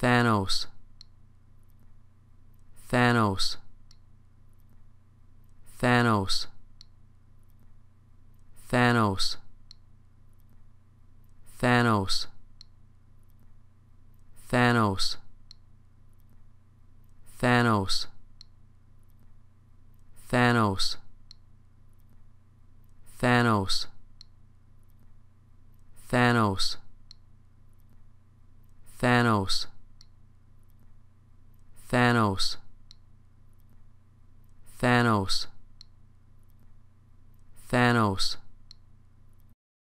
Thanos Thanos Thanos Thanos Thanos Thanos Thanos Thanos Thanos Thanos Thanos Thanos Thanos Thanos